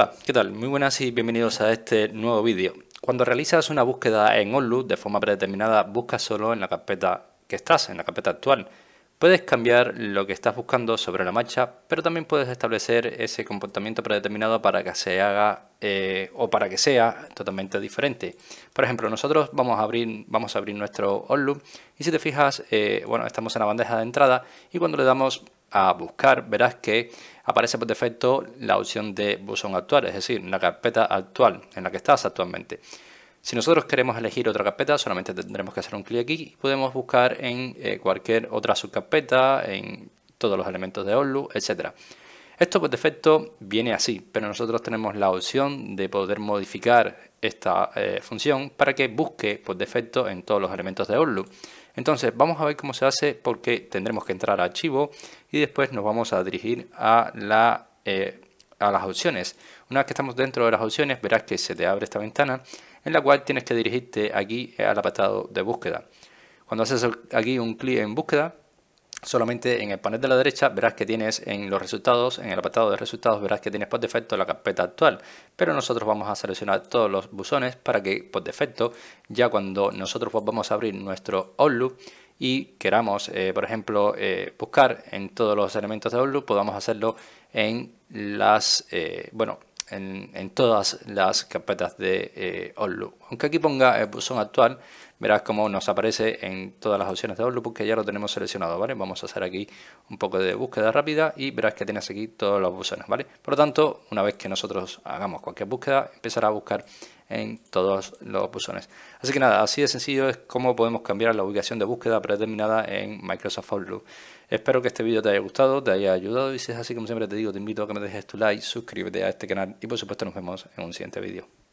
Hola, ¿qué tal? Muy buenas y bienvenidos a este nuevo vídeo. Cuando realizas una búsqueda en Outlook de forma predeterminada, buscas solo en la carpeta que estás, en la carpeta actual. Puedes cambiar lo que estás buscando sobre la marcha, pero también puedes establecer ese comportamiento predeterminado para que se haga eh, o para que sea totalmente diferente. Por ejemplo, nosotros vamos a abrir, vamos a abrir nuestro Outlook y si te fijas, eh, bueno, estamos en la bandeja de entrada y cuando le damos a buscar, verás que aparece por defecto la opción de buzón actual, es decir, la carpeta actual en la que estás actualmente. Si nosotros queremos elegir otra carpeta, solamente tendremos que hacer un clic aquí y podemos buscar en eh, cualquier otra subcarpeta, en todos los elementos de Outlook, etcétera. Esto por defecto viene así, pero nosotros tenemos la opción de poder modificar esta eh, función para que busque por defecto en todos los elementos de Outlook. Entonces vamos a ver cómo se hace porque tendremos que entrar a archivo y después nos vamos a dirigir a, la, eh, a las opciones. Una vez que estamos dentro de las opciones verás que se te abre esta ventana en la cual tienes que dirigirte aquí al apartado de búsqueda. Cuando haces aquí un clic en búsqueda solamente en el panel de la derecha verás que tienes en los resultados, en el apartado de resultados verás que tienes por defecto la carpeta actual, pero nosotros vamos a seleccionar todos los buzones para que por defecto ya cuando nosotros vamos a abrir nuestro Outlook y queramos, eh, por ejemplo, eh, buscar en todos los elementos de Outlook, podamos hacerlo en las, eh, bueno, en, todas las carpetas de Outlook. Eh, Aunque aquí ponga el eh, buzón actual, verás cómo nos aparece en todas las opciones de Outlook porque ya lo tenemos seleccionado, ¿vale? Vamos a hacer aquí un poco de búsqueda rápida y verás que tienes aquí todos los buzones, ¿vale? Por lo tanto, una vez que nosotros hagamos cualquier búsqueda, empezará a buscar en todos los buzones. Así que nada, así de sencillo es cómo podemos cambiar la ubicación de búsqueda predeterminada en Microsoft Outlook. Espero que este vídeo te haya gustado, te haya ayudado y si es así como siempre te digo, te invito a que me dejes tu like, suscríbete a este canal y por supuesto nos vemos en un siguiente vídeo.